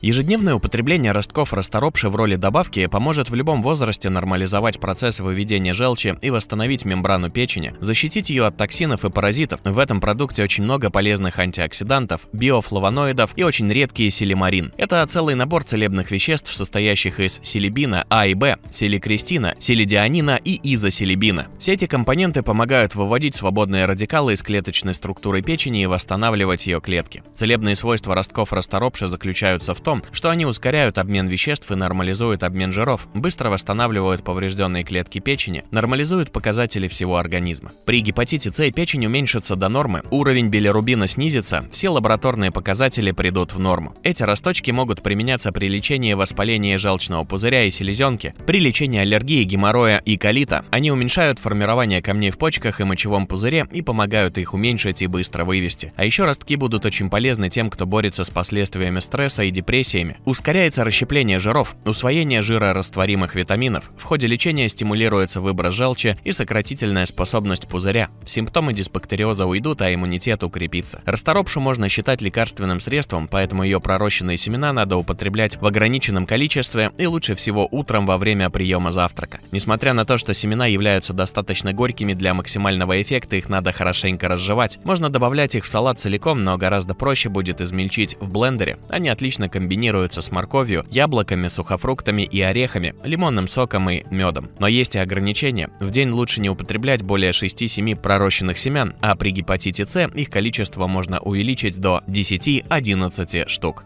Ежедневное употребление ростков расторопши в роли добавки поможет в любом возрасте нормализовать процесс выведения желчи и восстановить мембрану печени, защитить ее от токсинов и паразитов. В этом продукте очень много полезных антиоксидантов, биофлавоноидов и очень редкий силимарин. Это целый набор целебных веществ, состоящих из силибина А и Б, силикристина, силидианина и изосилибина. Все эти компоненты помогают выводить свободные радикалы из клеточной структуры печени и восстанавливать ее клетки. Целебные свойства ростков расторопши заключаются в том, том, что они ускоряют обмен веществ и нормализуют обмен жиров, быстро восстанавливают поврежденные клетки печени, нормализуют показатели всего организма. При гепатите С печень уменьшится до нормы, уровень билирубина снизится, все лабораторные показатели придут в норму. Эти росточки могут применяться при лечении воспаления желчного пузыря и селезенки, при лечении аллергии, геморроя и колита. Они уменьшают формирование камней в почках и мочевом пузыре и помогают их уменьшить и быстро вывести. А еще ростки будут очень полезны тем, кто борется с последствиями стресса и депрессии, депрессиями. Ускоряется расщепление жиров, усвоение жира растворимых витаминов, в ходе лечения стимулируется выброс желчи и сократительная способность пузыря. Симптомы дисбактериоза уйдут, а иммунитет укрепится. Расторопшу можно считать лекарственным средством, поэтому ее пророщенные семена надо употреблять в ограниченном количестве и лучше всего утром во время приема завтрака. Несмотря на то, что семена являются достаточно горькими для максимального эффекта, их надо хорошенько разжевать. Можно добавлять их в салат целиком, но гораздо проще будет измельчить в блендере. Они а отлично комбинируются комбинируются с морковью, яблоками, сухофруктами и орехами, лимонным соком и медом. Но есть и ограничения. В день лучше не употреблять более 6-7 пророщенных семян, а при гепатите С их количество можно увеличить до 10-11 штук.